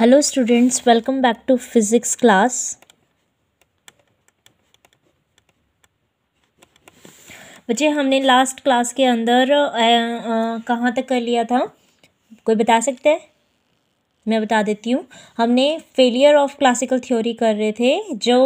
hello students welcome back to physics class बच्चे हमने last class के अंदर कहाँ तक कर लिया था कोई बता सकते हैं मैं बता देती हूँ हमने फेलियर ऑफ क्लासिकल थ्योरी कर रहे थे जो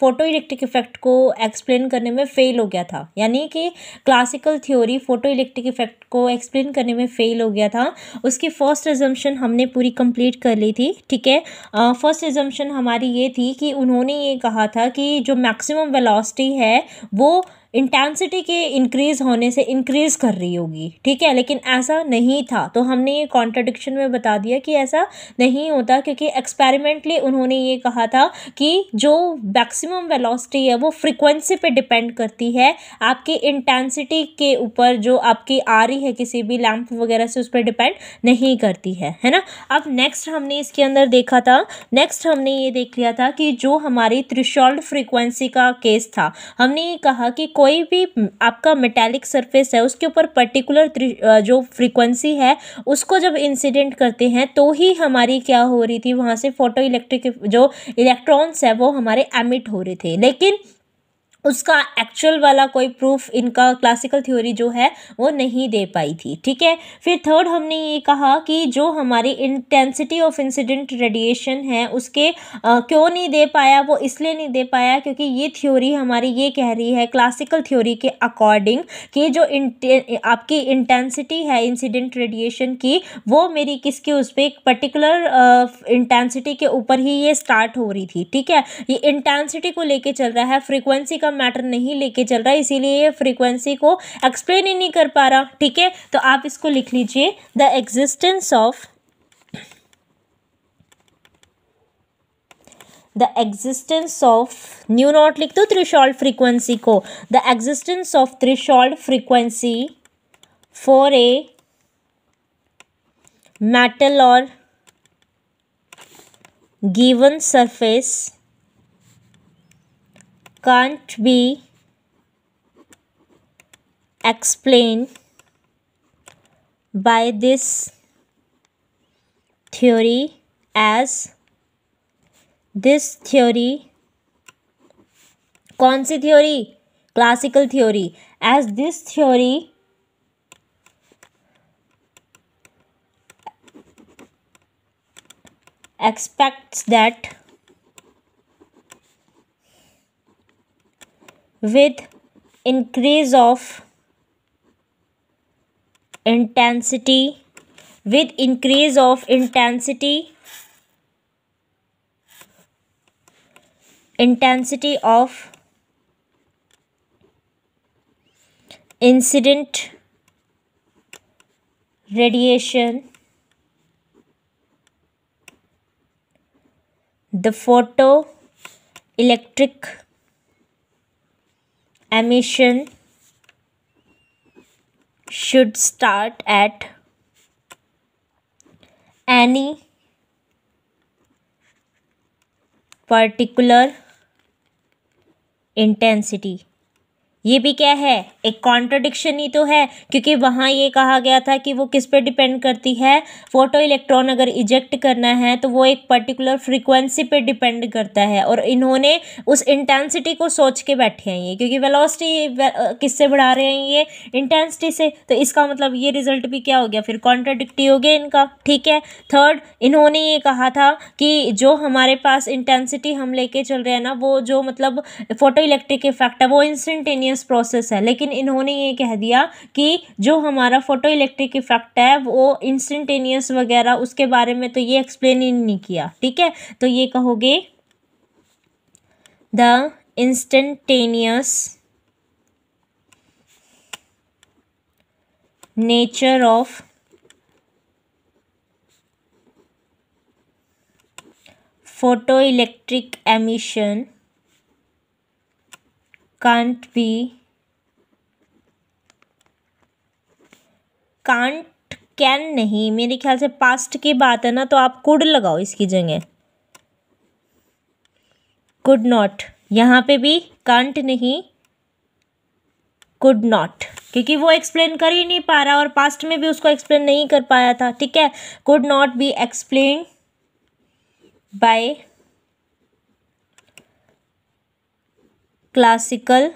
फोटो इलेक्ट्रिक इफेक्ट को एक्सप्लेन करने में फेल हो गया था यानी कि classical theory photoelectric effect को एक्सप्लेन करने में फ़ेल हो गया था उसकी फर्स्ट एजम्पन हमने पूरी कंप्लीट कर ली थी ठीक है फर्स्ट एजम्पन हमारी ये थी कि उन्होंने ये कहा था कि जो मैक्सिमम वेलोसिटी है वो इंटेंसिटी के इंक्रीज़ होने से इंक्रीज़ कर रही होगी ठीक है लेकिन ऐसा नहीं था तो हमने ये कॉन्ट्रडिक्शन में बता दिया कि ऐसा नहीं होता क्योंकि एक्सपेरिमेंटली उन्होंने ये कहा था कि जो मैक्सिमम वेलोसिटी है वो फ्रीक्वेंसी पे डिपेंड करती है आपकी इंटेंसिटी के ऊपर जो आपकी आ रही e नहीं है किसी भी लैंप वगैरह से उस पर डिपेंड नहीं करती है है ना अब नेक्स्ट हमने इसके अंदर देखा था नेक्स्ट हमने ये देख लिया था कि जो हमारी त्रिशॉल्ड फ्रिक्वेंसी का केस था हमने ये कहा कि कोई भी आपका मेटेलिक सर्फेस है उसके ऊपर पर्टिकुलर जो फ्रिक्वेंसी है उसको जब इंसिडेंट करते हैं तो ही हमारी क्या हो रही थी वहाँ से फोटो इलेक्ट्रिक जो इलेक्ट्रॉन्स है वो हमारे एमिट हो रहे थे लेकिन उसका एक्चुअल वाला कोई प्रूफ इनका क्लासिकल थ्योरी जो है वो नहीं दे पाई थी ठीक है फिर थर्ड हमने ये कहा कि जो हमारी इंटेंसिटी ऑफ इंसिडेंट रेडिएशन है उसके आ, क्यों नहीं दे पाया वो इसलिए नहीं दे पाया क्योंकि ये थ्योरी हमारी ये कह रही है क्लासिकल थ्योरी के अकॉर्डिंग कि जो इंटे, आपकी इंटेंसिटी है इंसिडेंट रेडिएशन की वो मेरी किसके उस पर एक पर्टिकुलर इंटेंसिटी के ऊपर ही ये स्टार्ट हो रही थी ठीक है ये इंटेंसिटी को लेके चल रहा है फ्रिक्वेंसी का का मैटर नहीं लेके चल रहा है इसीलिए ये फ्रीक्वेंसी को एक्सप्लेन ही नहीं कर पा रहा ठीक है तो आप इसको लिख लीजिए the existence of the existence of nu naught लिख दो त्रिशॉल फ्रीक्वेंसी को the existence of threshold frequency for a metal और given surface can't be explained by this theory as this theory कौन theory theory classical theory as this theory expects with increase of intensity with increase of intensity intensity of incident radiation the photo electric emission should start at any particular intensity ये भी क्या है एक contradiction ही तो है क्योंकि वहाँ ये कहा गया था कि वो किस पे डिपेंड करती है फोटो इलेक्ट्रॉन अगर इजेक्ट करना है तो वो एक पर्टिकुलर फ्रीक्वेंसी पे डिपेंड करता है और इन्होंने उस इंटेंसिटी को सोच के बैठे हैं ये क्योंकि वेलोसिटी किससे बढ़ा रहे हैं ये इंटेंसिटी से तो इसका मतलब ये रिजल्ट भी क्या हो गया फिर कॉन्ट्राडिक्टी हो गया इनका ठीक है थर्ड इन्होंने ये कहा था कि जो हमारे पास इंटेंसिटी हम लेके चल रहे हैं ना वो जो मतलब फोटो इलेक्ट्रिक इफेक्ट है वो इंस्टेंटेनियस कंटिन्यूस प्रोसेस है लेकिन इन्होंने ये कह दिया कि जो हमारा फोटो इलेक्ट्रिक इफेक्ट है वो इंस्टेंटेनियस वगैरह उसके बारे में तो ये एक्सप्लेन ही नहीं किया ठीक है तो ये कहोगे the instantaneous nature of photoelectric emission can't be can't can नहीं मेरे ख्याल से पास्ट की बात है ना तो आप कुड लगाओ इसकी जगह कुड नॉट यहाँ पे भी कांट नहीं कुड नॉट क्योंकि वो एक्सप्लेन कर ही नहीं पा रहा और पास्ट में भी उसको एक्सप्लेन नहीं कर पाया था ठीक है could not be explain by classical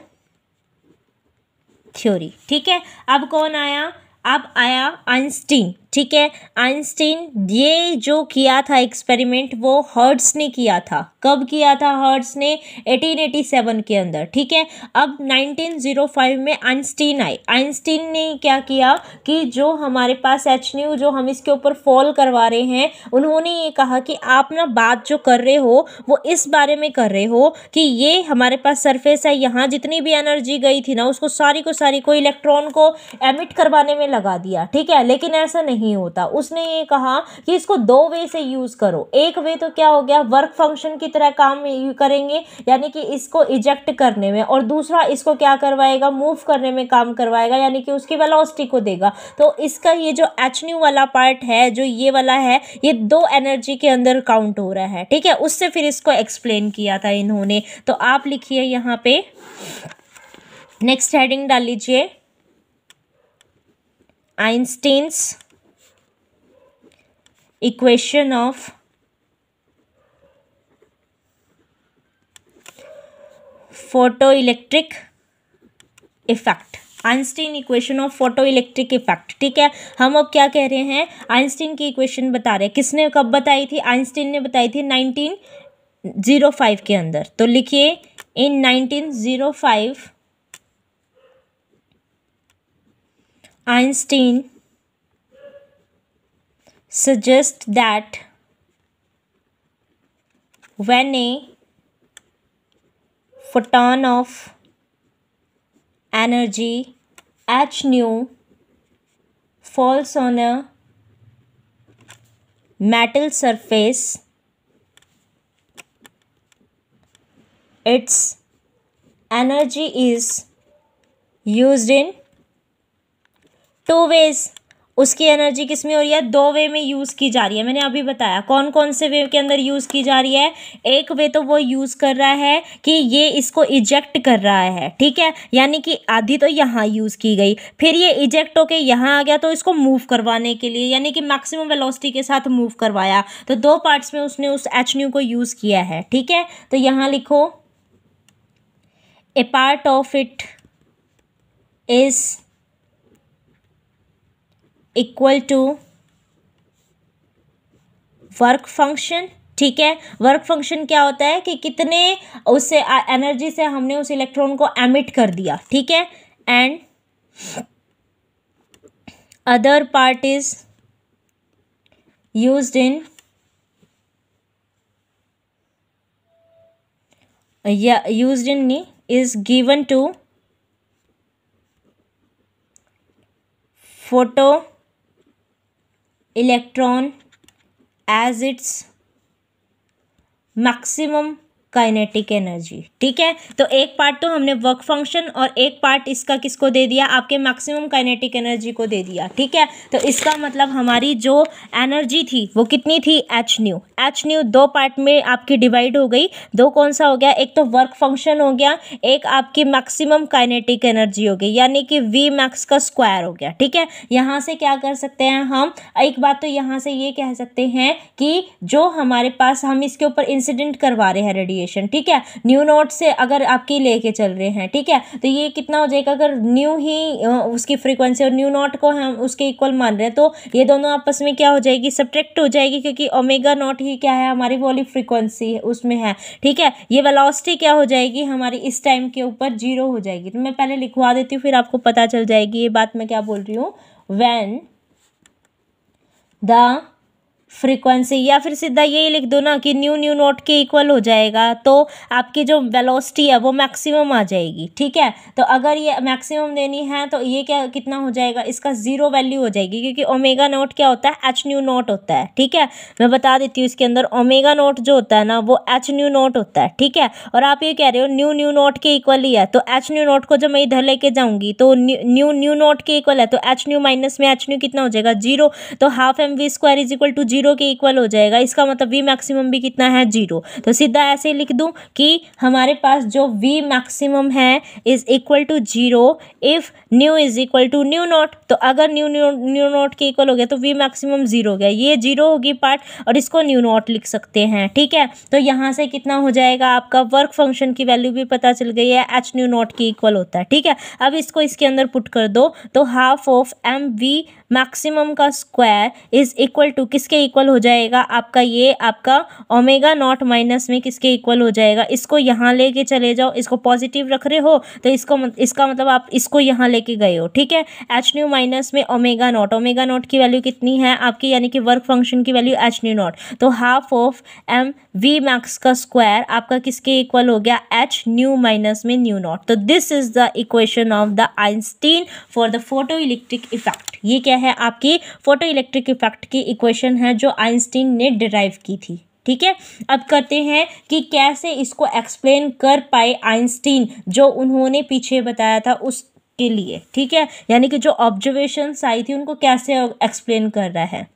theory ठीक है अब कौन आया अब आया आइंस्टीन ठीक है आइंस्टीन ये जो किया था एक्सपेरिमेंट वो हर्ट्स ने किया था कब किया था हर्ट्स ने 1887 के अंदर ठीक है अब 1905 में आइंस्टीन आए आइंस्टीन ने क्या किया कि जो हमारे पास एच न्यू जो हम इसके ऊपर फॉल करवा रहे हैं उन्होंने ये कहा कि आप ना बात जो कर रहे हो वो इस बारे में कर रहे हो कि ये हमारे पास सरफेस है यहाँ जितनी भी एनर्जी गई थी ना उसको सारी को सारी को इलेक्ट्रॉन को एमिट करवाने में लगा दिया ठीक है लेकिन ऐसा नहीं नहीं होता उसने ये कहा कि इसको दो वे से यूज़ करो एक वे तो क्या हो गया वर्क फंक्शन की तरह काम करेंगे यानी कि इसको इजेक्ट करने में और दूसरा इसको क्या करवाएगा मूव करने में काम करवाएगा यानी कि उसकी वेलोसिटी को देगा तो इसका ये जो एच न्यू वाला पार्ट है जो ये वाला है ये दो एनर्जी के अंदर काउंट हो रहा है ठीक है उससे फिर इसको एक्सप्लेन किया था इन्होंने तो आप लिखिए यहाँ पे नेक्स्ट हेडिंग डाल लीजिए Einstein's equation of electric effect Einstein equation of photoelectric effect ठीक है हम अब क्या कह रहे हैं आइंस्टीन की इक्वेशन बता रहे हैं किसने कब बताई थी आइंस्टीन ने बताई थी नाइनटीन जीरो फाइव के अंदर तो लिखिए in nineteen zero five Einstein suggest that when a photon of energy h nu falls on a metal surface its energy is used in two ways उसकी एनर्जी किस में हो रही है दो वे में यूज़ की जा रही है मैंने अभी बताया कौन कौन से वे के अंदर यूज़ की जा रही है एक वे तो वो यूज़ कर रहा है कि ये इसको इजेक्ट कर रहा है ठीक है यानी कि आधी तो यहाँ यूज़ की गई फिर ये इजेक्ट होके यहाँ आ गया तो इसको मूव करवाने के लिए यानी कि मैक्सिमम वेलोसिटी के साथ मूव करवाया तो दो पार्ट्स में उसने उस एच न्यू को यूज़ किया है ठीक है तो यहाँ लिखो a part of it is equal to work function ठीक है वर्क फंक्शन क्या होता है कि कितने उससे एनर्जी से हमने उस इलेक्ट्रॉन को एमिट कर दिया ठीक है and other part is use in use in knee is given to photo electron as its maximum kinetic energy ठीक है तो एक पार्ट तो हमने वर्क फंक्शन और एक पार्ट इसका किसको दे दिया आपके मैक्सिमम काइनेटिक एनर्जी को दे दिया ठीक है तो इसका मतलब हमारी जो एनर्जी थी वो कितनी थी एच न्यू एच न्यू दो पार्ट में आपकी डिवाइड हो गई दो कौन सा हो गया एक तो वर्क फंक्शन हो गया एक आपकी मैक्सिमम काइनेटिक एनर्जी हो गई यानी कि वी मैक्स का स्क्वायर हो गया ठीक है यहाँ से क्या कर सकते हैं हम एक बात तो यहाँ से ये कह सकते हैं कि जो हमारे पास हम इसके ऊपर इंसिडेंट करवा रहे हैं रेडिएशन एसोसिएशन ठीक है न्यू नोट से अगर आपकी लेके चल रहे हैं ठीक है तो ये कितना हो जाएगा अगर न्यू ही उसकी फ्रीक्वेंसी और न्यू नोट को हम उसके इक्वल मान रहे हैं तो ये दोनों आपस में क्या हो जाएगी सब्ट्रैक्ट हो जाएगी क्योंकि ओमेगा नॉट ही क्या है हमारी वॉली फ्रिक्वेंसी उसमें है ठीक है ये वेलासिटी क्या हो जाएगी हमारी इस टाइम के ऊपर जीरो हो जाएगी तो मैं पहले लिखवा देती हूँ फिर आपको पता चल जाएगी ये बात मैं क्या बोल रही हूँ वैन द फ्रीक्वेंसी या फिर सीधा यही लिख दो ना कि न्यू न्यू नोट के इक्वल हो जाएगा तो आपकी जो वेलोसिटी है वो मैक्सिमम आ जाएगी ठीक है तो अगर ये मैक्सिमम देनी है तो ये क्या कितना हो जाएगा इसका ज़ीरो वैल्यू हो जाएगी क्योंकि ओमेगा नोट क्या होता है एच न्यू नोट होता है ठीक है मैं बता देती हूँ इसके अंदर ओमेगा नोट जो होता है ना वो एच न्यू नोट होता है ठीक है और आप ये कह रहे हो न्यू न्यू नोट के इक्वल ही है तो एच न्यू नोट को जब मैं इधर लेके जाऊँगी तो न्यू न्यू नोट के इक्वल है तो एच न्यू माइनस में एच न्यू कितना हो जाएगा जीरो तो half M V square is equal to zero zero के इक्वल हो जाएगा इसका मतलब वी मैक्सिमम भी कितना है जीरो तो सीधा ऐसे लिख दूं कि हमारे पास जो वी मैक्सिमम है is equal to zero if nu is equal to nu naught तो अगर न्यू न्यू न्यू नॉट के इक्वल हो गया तो वी मैक्सिमम जीरो हो गया ये जीरो होगी पार्ट और इसको न्यू नॉट लिख सकते हैं ठीक है तो यहाँ से कितना हो जाएगा आपका वर्क फंक्शन की वैल्यू भी पता चल गई है एच न्यू नॉट के इक्वल होता है ठीक है अब इसको इसके अंदर पुट कर दो तो half of M V maximum का स्क्वायर इज इक्वल टू किसके इक्वल हो जाएगा आपका ये आपका ओमेगा नॉट माइनस में किसके इक्वल हो जाएगा इसको यहाँ लेके चले जाओ इसको पॉजिटिव रख रहे हो तो इसको इसका मतलब आप इसको यहाँ लेके गए हो ठीक है एच न्यू माइनस में ओमेगा नॉट ओमेगा नॉट की वैल्यू कितनी है आपकी यानी कि वर्क फंक्शन की वैल्यू एच न्यू नॉट तो half of M V max का स्क्वायर आपका किसके इक्वल हो गया एच न्यू माइनस में न्यू नॉट तो this is the equation of the Einstein for the photoelectric effect ये क्या है आपकी फोटो इलेक्ट्रिक इफेक्ट की इक्वेशन है जो आइंस्टीन ने डिराइव की थी ठीक है अब करते हैं कि कैसे इसको एक्सप्लेन कर पाए आइंस्टीन जो उन्होंने पीछे बताया था उस के लिए ठीक है यानी कि जो ऑब्जर्वेशंस आई थी उनको कैसे एक्सप्लेन कर रहा है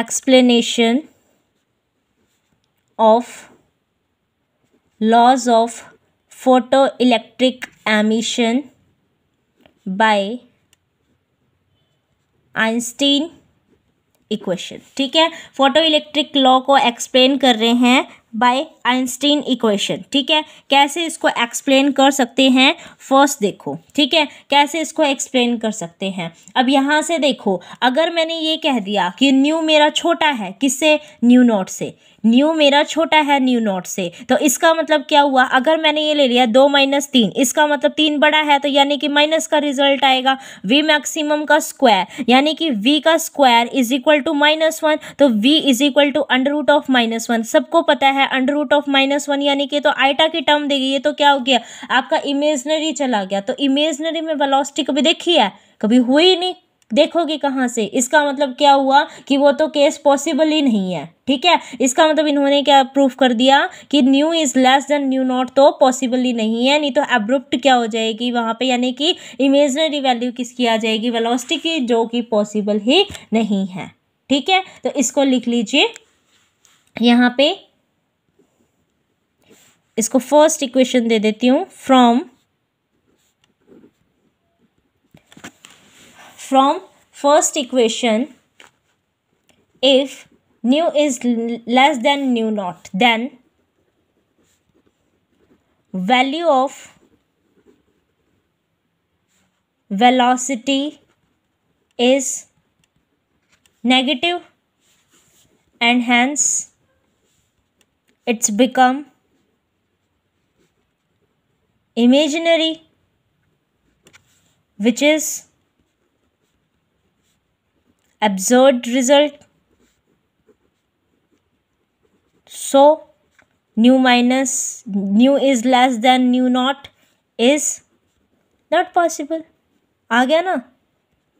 explanation of laws of photoelectric emission by Einstein equation ठीक है फोटो इलेक्ट्रिक लॉ को एक्सप्लेन कर रहे हैं बाय आइंस्टीन इक्वेशन ठीक है कैसे इसको एक्सप्लेन कर सकते हैं फर्स्ट देखो ठीक है कैसे इसको एक्सप्लेन कर सकते हैं अब यहाँ से देखो अगर मैंने ये कह दिया कि न्यू मेरा छोटा है किससे न्यू नोट से न्यू मेरा छोटा है न्यू नोट से तो इसका मतलब क्या हुआ अगर मैंने ये ले लिया दो माइनस तीन इसका मतलब तीन बड़ा है तो यानी कि माइनस का रिजल्ट आएगा वी मैक्सिमम का स्क्वायर यानी कि वी का square is equal to minus one तो v is equal to under root of minus one सबको पता है है under root of minus one यानी कि तो आइटा की टर्म दे गई है तो क्या हो गया आपका इमेजनरी चला गया तो इमेजनरी में वेलोसिटी कभी देखी है कभी हुई नहीं देखोगे कहाँ से इसका मतलब क्या हुआ कि वो तो केस पॉसिबल ही नहीं है ठीक है इसका मतलब इन्होंने क्या प्रूफ कर दिया कि nu is less than nu naught तो पॉसिबल ही नहीं है नहीं तो एब्रुप्ट क्या हो जाएगी वहाँ पे यानी कि इमेजनरी वैल्यू किसकी आ जाएगी वेलोसिटी की जो कि पॉसिबल ही नहीं है ठीक है तो इसको लिख लीजिए यहाँ पे इसको फर्स्ट इक्वेशन दे देती हूँ from from first equation if nu is less than nu naught then value of velocity is negative and hence it's become imaginary which is absurd result so new minus new is less than new not is not possible आ गया ना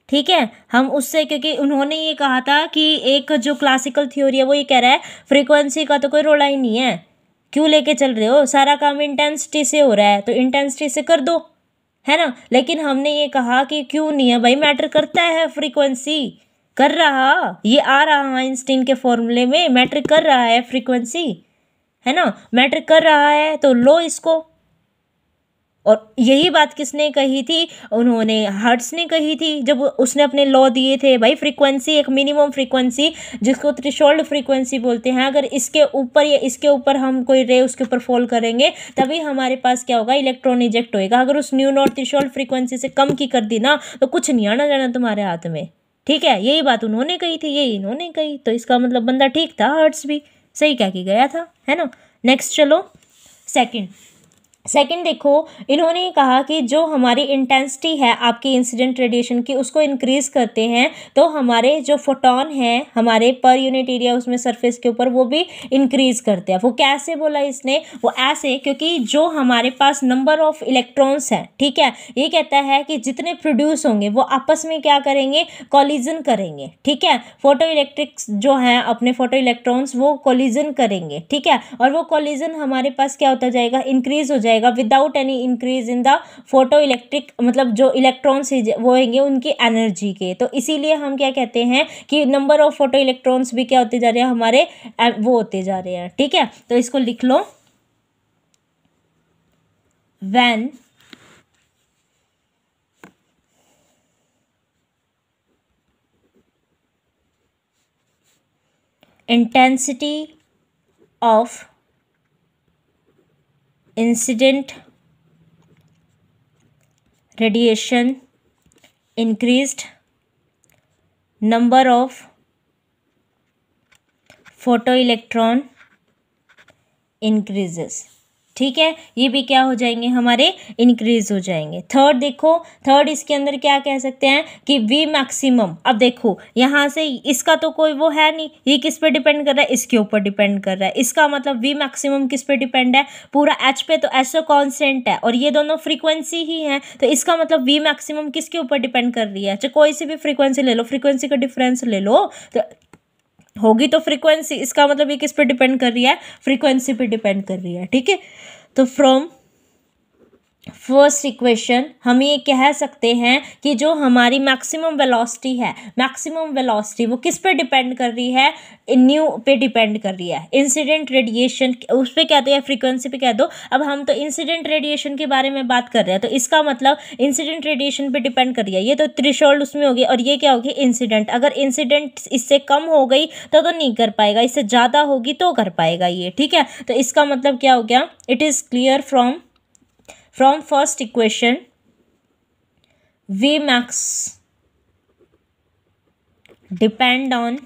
ठीक है हम उससे क्योंकि उन्होंने ये कहा था कि एक जो क्लासिकल थ्योरी है वो ये कह रहा है फ्रीक्वेंसी का तो कोई रोला ही नहीं है क्यों लेके चल रहे हो सारा काम इंटेंसिटी से हो रहा है तो इंटेंसिटी से कर दो है ना लेकिन हमने ये कहा कि क्यों नहीं है भाई मैटर करता है फ्रीक्वेंसी कर रहा ये आ रहा आइंस्टीन के फॉर्मूले में मैटर कर रहा है फ्रीक्वेंसी है ना मैटर कर रहा है तो लो इसको और यही बात किसने कही थी उन्होंने हर्ट्स ने कही थी जब उसने अपने लॉ दिए थे भाई फ्रीक्वेंसी एक मिनिमम फ्रीक्वेंसी जिसको त्रिशोल्ड फ्रीक्वेंसी बोलते हैं अगर इसके ऊपर या इसके ऊपर हम कोई रे उसके ऊपर फॉल करेंगे तभी हमारे पास क्या होगा इलेक्ट्रॉन इजेक्ट होएगा अगर उस न्यू नॉट त्रिशोल्ड फ्रीक्वेंसी से कम की कर दी ना तो कुछ नहीं आना जाना तुम्हारे हाथ में ठीक है यही बात उन्होंने कही थी यही इन्होंने कही तो इसका मतलब बंदा ठीक था हर्ट्स भी सही कह के गया था है ना नेक्स्ट चलो सेकेंड सेकंड देखो इन्होंने कहा कि जो हमारी इंटेंसिटी है आपकी इंसिडेंट रेडिएशन की उसको इंक्रीज़ करते हैं तो हमारे जो फोटोन हैं हमारे पर यूनिट एरिया उसमें सरफेस के ऊपर वो भी इंक्रीज़ करते हैं वो कैसे बोला इसने वो ऐसे क्योंकि जो हमारे पास नंबर ऑफ इलेक्ट्रॉन्स हैं ठीक है ये कहता है कि जितने प्रोड्यूस होंगे वो आपस में क्या करेंगे कॉलिजन करेंगे ठीक है फोटो इलेक्ट्रिक्स जो हैं अपने फोटो इलेक्ट्रॉन्स वो कॉलिजन करेंगे ठीक है और वो कॉलिजन हमारे पास क्या होता जाएगा इंक्रीज़ हो जाएगा जाएगा without any increase in the photoelectric मतलब जो इलेक्ट्रॉन्स वो होंगे उनकी एनर्जी के तो इसीलिए हम क्या कहते हैं कि नंबर ऑफ फोटो इलेक्ट्रॉन्स भी क्या होते जा रहे हैं हमारे वो होते जा रहे हैं ठीक है तो इसको लिख लो when intensity of incident radiation increased number of photoelectron increases ठीक है ये भी क्या हो जाएंगे हमारे इंक्रीज हो जाएंगे थर्ड देखो थर्ड इसके अंदर क्या कह सकते हैं कि वी मैक्सिमम अब देखो यहाँ से इसका तो कोई वो है नहीं ये किस पे डिपेंड कर रहा है इसके ऊपर डिपेंड कर रहा है इसका मतलब वी मैक्सिमम किस पे डिपेंड है पूरा एच पे तो एच तो कॉन्सेंट है और ये दोनों फ्रीक्वेंसी ही है तो इसका मतलब वी मैक्सिमम किसके ऊपर डिपेंड कर रही है चाहे अच्छा, कोई सी भी फ्रिक्वेंसी ले लो फ्रीक्वेंसी का डिफरेंस ले लो तो होगी तो फ्रीक्वेंसी इसका मतलब ये इस पर डिपेंड कर रही है फ्रीक्वेंसी पे डिपेंड कर रही है ठीक है तो फ्रॉम फर्स्ट इक्वेशन हम ये कह सकते हैं कि जो हमारी मैक्सिमम वेलोसिटी है मैक्सिमम वेलोसिटी वो किस पे डिपेंड कर रही है न्यू पे डिपेंड कर रही है इंसिडेंट रेडिएशन उस पर कह दो या फ्रीक्वेंसी पे कह दो अब हम तो इंसिडेंट रेडिएशन के बारे में बात कर रहे हैं तो इसका मतलब इंसिडेंट रेडिएशन पे डिपेंड कर रही है ये तो त्रिशोल्ड उसमें होगी और ये क्या होगी इंसिडेंट अगर इंसिडेंट इससे कम हो गई तो तो नहीं कर पाएगा इससे ज़्यादा होगी तो कर पाएगा ये ठीक है तो इसका मतलब क्या हो गया it is clear from From first equation, V max depend on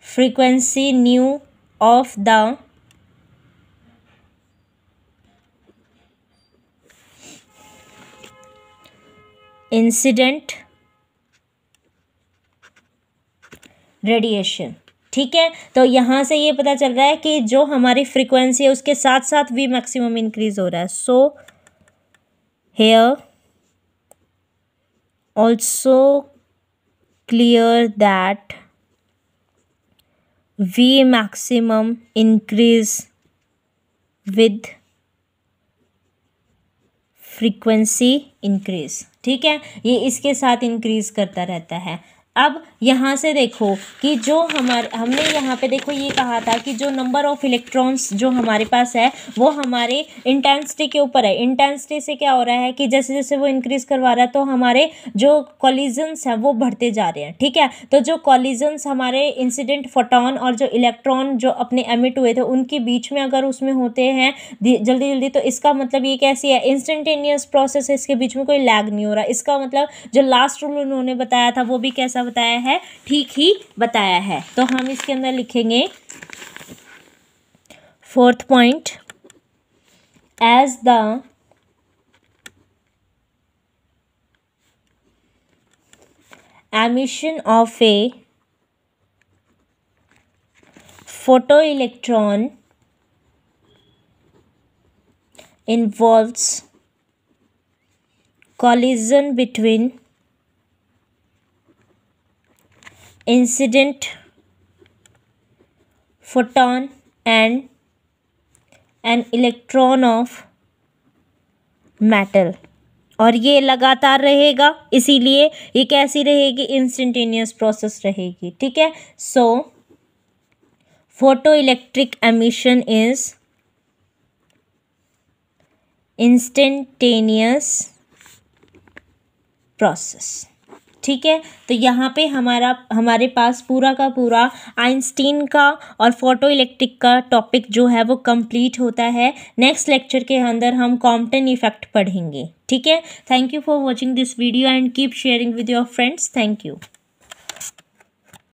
frequency nu of the incident radiation ठीक है तो यहाँ से ये पता चल रहा है कि जो हमारी फ्रिक्वेंसी है उसके साथ साथ वी मैक्सिमम इंक्रीज हो रहा है so here also clear that v maximum increase with frequency increase ठीक है ये इसके साथ इंक्रीज करता रहता है अब यहाँ से देखो कि जो हमारे हमने यहाँ पे देखो ये कहा था कि जो नंबर ऑफ इलेक्ट्रॉन्स जो हमारे पास है वो हमारे इंटेंसिटी के ऊपर है इंटेंसिटी से क्या हो रहा है कि जैसे जैसे वो इंक्रीज करवा रहा है तो हमारे जो कॉलिजन्स हैं वो बढ़ते जा रहे हैं ठीक है तो जो कॉलिजन्स हमारे इंसिडेंट फोटोन और जो इलेक्ट्रॉन जो अपने एमिट हुए थे उनके बीच में अगर उसमें होते हैं जल्दी जल्दी तो इसका मतलब ये कैसी है इंस्टेंटेनियस प्रोसेस है इसके बीच में कोई लैग नहीं हो रहा इसका मतलब जो लास्ट रूल उन्होंने बताया था वो भी कैसा बताया है ठीक ही बताया है तो हम इसके अंदर लिखेंगे fourth point as the emission of a photoelectron involve collision between incident photon and an electron of metal और ये लगातार रहेगा इसीलिए ये कैसी रहेगी इंस्टेंटेनियस प्रोसेस रहेगी ठीक है so photoelectric emission is instantaneous process ठीक है तो यहाँ पे हमारा हमारे पास पूरा का पूरा आइंस्टीन का और फोटो इलेक्ट्रिक का टॉपिक जो है वो कंप्लीट होता है नेक्स्ट लेक्चर के अंदर हम कॉम्पटन इफेक्ट पढ़ेंगे ठीक है thank you for watching this video and keep sharing with your friends thank you